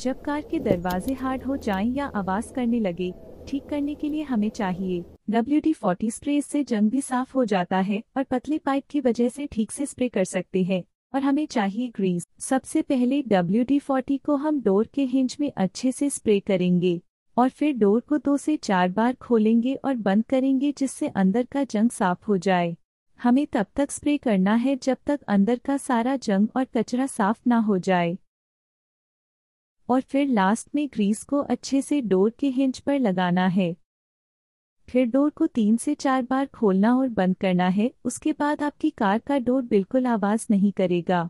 जब कार के दरवाजे हार्ड हो जाएं या आवाज करने लगे ठीक करने के लिए हमें चाहिए डब्ल्यू डी फोर्टी स्प्रे इससे जंग भी साफ हो जाता है और पतले पाइप की वजह से ठीक से स्प्रे कर सकते हैं और हमें चाहिए ग्रीस सबसे पहले डब्ल्यू डी फोर्टी को हम डोर के हिंज में अच्छे से स्प्रे करेंगे और फिर डोर को दो से चार बार खोलेंगे और बंद करेंगे जिससे अंदर का जंग साफ हो जाए हमें तब तक स्प्रे करना है जब तक अंदर का सारा जंग और कचरा साफ ना हो जाए और फिर लास्ट में ग्रीस को अच्छे से डोर के हिंज पर लगाना है फिर डोर को तीन से चार बार खोलना और बंद करना है उसके बाद आपकी कार का डोर बिल्कुल आवाज़ नहीं करेगा